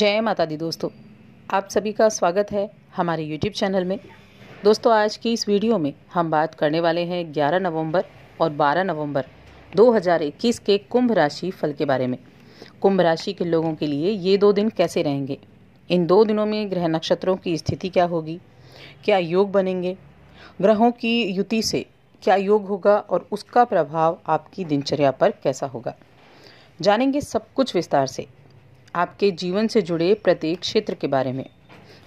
जय माता दी दोस्तों आप सभी का स्वागत है हमारे YouTube चैनल में दोस्तों आज की इस वीडियो में हम बात करने वाले हैं 11 नवंबर और 12 नवंबर 2021 के कुंभ राशि फल के बारे में कुंभ राशि के लोगों के लिए ये दो दिन कैसे रहेंगे इन दो दिनों में ग्रह नक्षत्रों की स्थिति क्या होगी क्या योग बनेंगे ग्रहों की युति से क्या योग होगा और उसका प्रभाव आपकी दिनचर्या पर कैसा होगा जानेंगे सब कुछ विस्तार से आपके जीवन से जुड़े प्रत्येक क्षेत्र के बारे में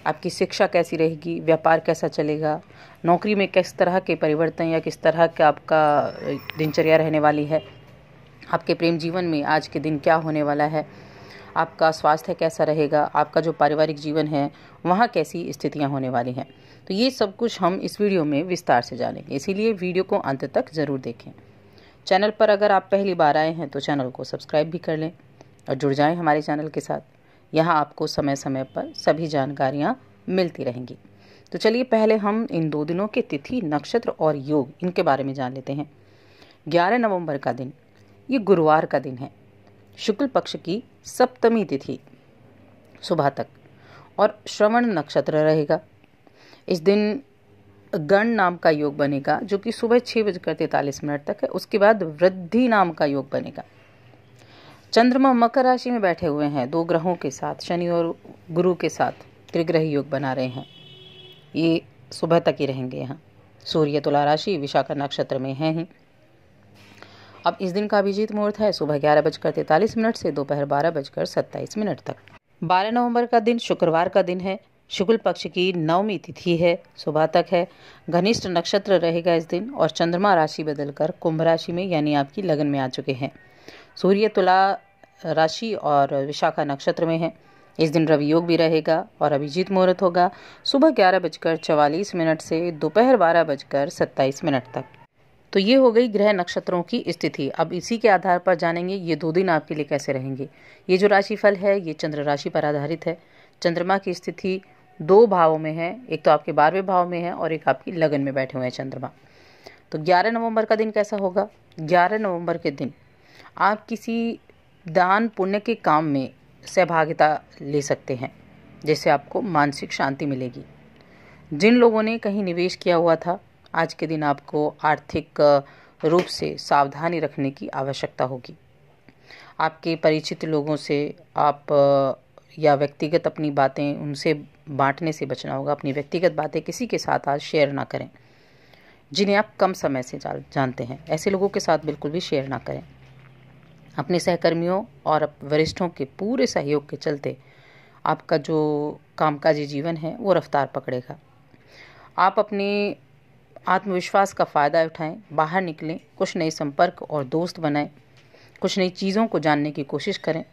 आपकी शिक्षा कैसी रहेगी व्यापार कैसा चलेगा नौकरी में किस तरह के परिवर्तन या किस तरह का आपका दिनचर्या रहने वाली है आपके प्रेम जीवन में आज के दिन क्या होने वाला है आपका स्वास्थ्य कैसा रहेगा आपका जो पारिवारिक जीवन है वहाँ कैसी स्थितियाँ होने वाली हैं तो ये सब कुछ हम इस वीडियो में विस्तार से जानेंगे इसीलिए वीडियो को अंत तक ज़रूर देखें चैनल पर अगर आप पहली बार आए हैं तो चैनल को सब्सक्राइब भी कर लें और जुड़ जाएं हमारे चैनल के साथ यहाँ आपको समय समय पर सभी जानकारियाँ मिलती रहेंगी तो चलिए पहले हम इन दो दिनों के तिथि नक्षत्र और योग इनके बारे में जान लेते हैं 11 नवंबर का दिन ये गुरुवार का दिन है शुक्ल पक्ष की सप्तमी तिथि सुबह तक और श्रवण नक्षत्र रहेगा इस दिन गण नाम का योग बनेगा जो कि सुबह छः बजकर तैंतालीस मिनट तक है उसके बाद वृद्धि नाम का योग बनेगा चंद्रमा मकर राशि में बैठे हुए हैं दो ग्रहों के साथ शनि और गुरु के साथ त्रिग्रही योग बना रहे हैं ये सुबह तक ही रहेंगे यहाँ सूर्य तुला राशि विशाखा नक्षत्र में है ही अब इस दिन का अभिजीत मुहूर्त है सुबह ग्यारह बजकर तैंतालीस मिनट से दोपहर बारह बजकर सत्ताईस मिनट तक बारह नवंबर का दिन शुक्रवार का दिन है शुक्ल पक्ष की नवमी तिथि है सुबह तक है घनिष्ठ नक्षत्र रहेगा इस दिन और चंद्रमा राशि बदलकर कुंभ राशि में यानी आपकी लगन में आ चुके हैं सूर्य तुला राशि और विशाखा नक्षत्र में है इस दिन रवि योग भी रहेगा और अभिजीत मुहूर्त होगा सुबह ग्यारह बजकर चवालीस मिनट से दोपहर बारह बजकर सत्ताईस मिनट तक तो ये हो गई ग्रह नक्षत्रों की स्थिति अब इसी के आधार पर जानेंगे ये दो दिन आपके लिए कैसे रहेंगे ये जो राशिफल है ये चंद्र राशि पर आधारित है चंद्रमा की स्थिति दो भावों में है एक तो आपके बारहवें भाव में है और एक आपकी लगन में बैठे हुए हैं चंद्रमा तो 11 नवंबर का दिन कैसा होगा 11 नवंबर के दिन आप किसी दान पुण्य के काम में सहभागिता ले सकते हैं जिससे आपको मानसिक शांति मिलेगी जिन लोगों ने कहीं निवेश किया हुआ था आज के दिन आपको आर्थिक रूप से सावधानी रखने की आवश्यकता होगी आपके परिचित लोगों से आप या व्यक्तिगत अपनी बातें उनसे बांटने से बचना होगा अपनी व्यक्तिगत बातें किसी के साथ आज शेयर ना करें जिन्हें आप कम समय से जानते हैं ऐसे लोगों के साथ बिल्कुल भी शेयर ना करें अपने सहकर्मियों और वरिष्ठों के पूरे सहयोग के चलते आपका जो कामकाजी जीवन है वो रफ्तार पकड़ेगा आप अपने आत्मविश्वास का फ़ायदा उठाएं बाहर निकलें कुछ नए संपर्क और दोस्त बनाएं कुछ नई चीज़ों को जानने की कोशिश करें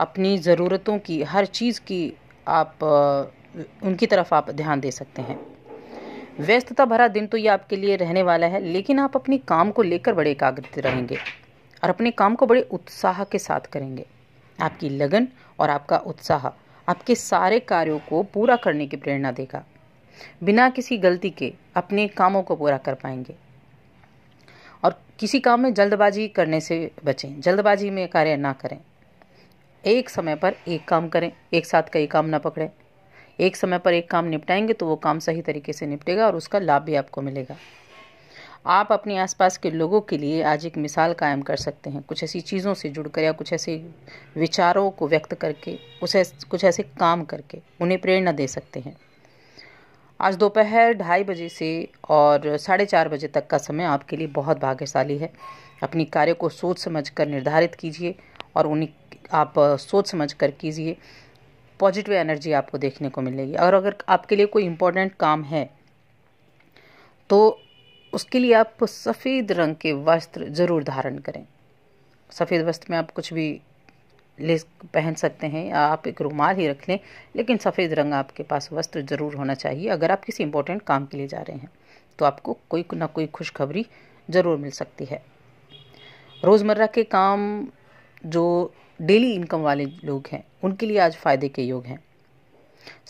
अपनी ज़रूरतों की हर चीज़ की आप उनकी तरफ आप ध्यान दे सकते हैं व्यस्तता भरा दिन तो ये आपके लिए रहने वाला है लेकिन आप अपने काम को लेकर बड़े एकाग्रित रहेंगे और अपने काम को बड़े उत्साह के साथ करेंगे आपकी लगन और आपका उत्साह आपके सारे कार्यों को पूरा करने की प्रेरणा देगा बिना किसी गलती के अपने कामों को पूरा कर पाएंगे और किसी काम में जल्दबाजी करने से बचें जल्दबाजी में कार्य ना करें एक समय पर एक काम करें एक साथ कई काम ना पकड़ें एक समय पर एक काम निपटाएंगे तो वो काम सही तरीके से निपटेगा और उसका लाभ भी आपको मिलेगा आप अपने आसपास के लोगों के लिए आज एक मिसाल कायम कर सकते हैं कुछ ऐसी चीज़ों से जुड़कर या कुछ ऐसे विचारों को व्यक्त करके उस कुछ ऐसे काम करके उन्हें प्रेरणा दे सकते हैं आज दोपहर ढाई बजे से और साढ़े चार बजे तक का समय आपके लिए बहुत भाग्यशाली है अपनी कार्य को सोच समझ कर निर्धारित कीजिए और उन्हें आप सोच समझ कर कीजिए पॉजिटिव एनर्जी आपको देखने को मिलेगी और अगर आपके लिए कोई इम्पोर्टेंट काम है तो उसके लिए आप सफ़ेद रंग के वस्त्र ज़रूर धारण करें सफ़ेद वस्त्र में आप कुछ भी ले पहन सकते हैं या आप एक रुमाल ही रख लें लेकिन सफ़ेद रंग आपके पास वस्त्र ज़रूर होना चाहिए अगर आप किसी इंपॉर्टेंट काम के लिए जा रहे हैं तो आपको कोई ना कोई खुशखबरी ज़रूर मिल सकती है रोज़मर्रा के काम जो डेली इनकम वाले लोग हैं उनके लिए आज फ़ायदे के योग हैं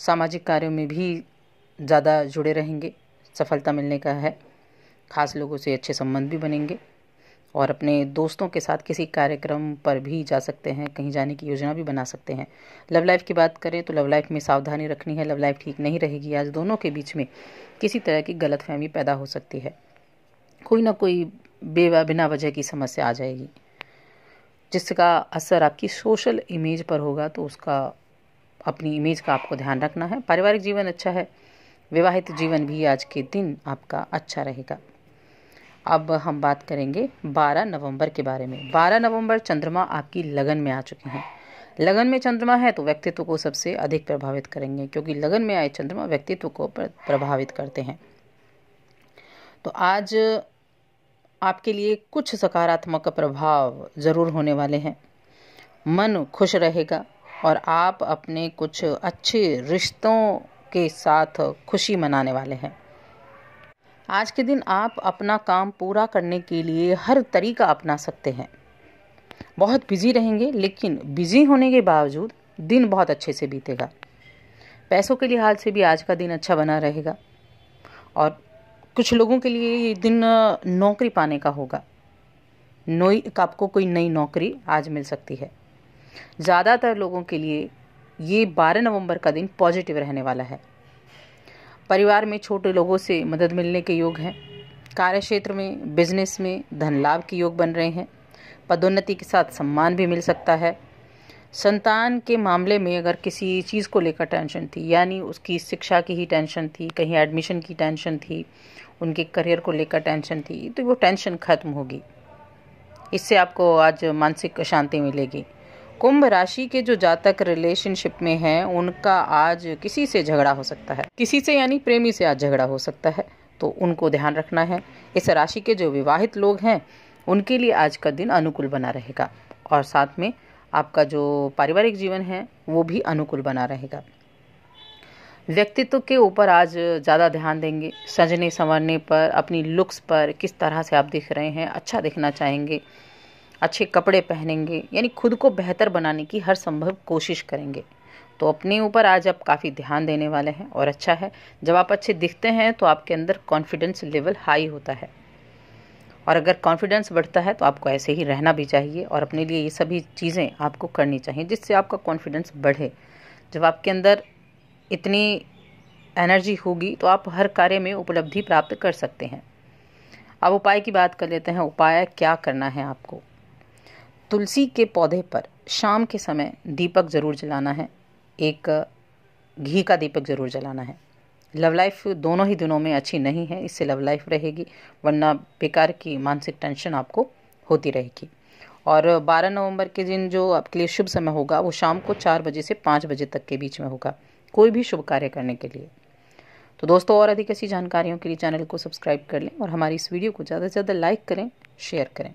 सामाजिक कार्यों में भी ज़्यादा जुड़े रहेंगे सफलता मिलने का है ख़ास लोगों से अच्छे संबंध भी बनेंगे और अपने दोस्तों के साथ किसी कार्यक्रम पर भी जा सकते हैं कहीं जाने की योजना भी बना सकते हैं लव लाइफ की बात करें तो लव लाइफ में सावधानी रखनी है लव लाइफ ठीक नहीं रहेगी आज दोनों के बीच में किसी तरह की गलत फहमी पैदा हो सकती है कोई ना कोई बेवा बिना वजह की समस्या आ जाएगी जिसका असर आपकी सोशल इमेज पर होगा तो उसका अपनी इमेज का आपको ध्यान रखना है पारिवारिक जीवन अच्छा है विवाहित जीवन भी आज के दिन आपका अच्छा रहेगा अब हम बात करेंगे 12 नवंबर के बारे में 12 नवंबर चंद्रमा आपकी लगन में आ चुके हैं लगन में चंद्रमा है तो व्यक्तित्व को सबसे अधिक प्रभावित करेंगे क्योंकि लगन में आए चंद्रमा व्यक्तित्व को प्रभावित करते हैं तो आज आपके लिए कुछ सकारात्मक प्रभाव जरूर होने वाले हैं मन खुश रहेगा और आप अपने कुछ अच्छे रिश्तों के साथ खुशी मनाने वाले हैं आज के दिन आप अपना काम पूरा करने के लिए हर तरीका अपना सकते हैं बहुत बिजी रहेंगे लेकिन बिजी होने के बावजूद दिन बहुत अच्छे से बीतेगा पैसों के लिहाज से भी आज का दिन अच्छा बना रहेगा और कुछ लोगों के लिए ये दिन नौकरी पाने का होगा नई आपको कोई नई नौकरी आज मिल सकती है ज़्यादातर लोगों के लिए ये 12 नवंबर का दिन पॉजिटिव रहने वाला है परिवार में छोटे लोगों से मदद मिलने के योग हैं कार्य क्षेत्र में बिजनेस में धन लाभ के योग बन रहे हैं पदोन्नति के साथ सम्मान भी मिल सकता है संतान के मामले में अगर किसी चीज़ को लेकर टेंशन थी यानी उसकी शिक्षा की ही टेंशन थी कहीं एडमिशन की टेंशन थी उनके करियर को लेकर टेंशन थी तो वो टेंशन खत्म होगी इससे आपको आज मानसिक शांति मिलेगी कुंभ राशि के जो जातक रिलेशनशिप में हैं उनका आज किसी से झगड़ा हो सकता है किसी से यानी प्रेमी से आज झगड़ा हो सकता है तो उनको ध्यान रखना है इस राशि के जो विवाहित लोग हैं उनके लिए आज का दिन अनुकूल बना रहेगा और साथ में आपका जो पारिवारिक जीवन है वो भी अनुकूल बना रहेगा व्यक्तित्व के ऊपर आज ज़्यादा ध्यान देंगे सजने संवरने पर अपनी लुक्स पर किस तरह से आप दिख रहे हैं अच्छा दिखना चाहेंगे अच्छे कपड़े पहनेंगे यानी खुद को बेहतर बनाने की हर संभव कोशिश करेंगे तो अपने ऊपर आज आप काफ़ी ध्यान देने वाले हैं और अच्छा है जब आप अच्छे दिखते हैं तो आपके अंदर कॉन्फिडेंस लेवल हाई होता है और अगर कॉन्फिडेंस बढ़ता है तो आपको ऐसे ही रहना भी चाहिए और अपने लिए ये सभी चीज़ें आपको करनी चाहिए जिससे आपका कॉन्फिडेंस बढ़े जब आपके अंदर इतनी एनर्जी होगी तो आप हर कार्य में उपलब्धि प्राप्त कर सकते हैं अब उपाय की बात कर लेते हैं उपाय क्या करना है आपको तुलसी के पौधे पर शाम के समय दीपक ज़रूर जलाना है एक घी का दीपक ज़रूर जलाना है लव लाइफ दोनों ही दिनों में अच्छी नहीं है इससे लव लाइफ रहेगी वरना बेकार की मानसिक टेंशन आपको होती रहेगी और 12 नवंबर के दिन जो आपके लिए शुभ समय होगा वो शाम को चार बजे से पाँच बजे तक के बीच में होगा कोई भी शुभ कार्य करने के लिए तो दोस्तों और अधिक ऐसी जानकारियों के लिए चैनल को सब्सक्राइब कर लें और हमारी इस वीडियो को ज़्यादा से ज़्यादा लाइक करें शेयर करें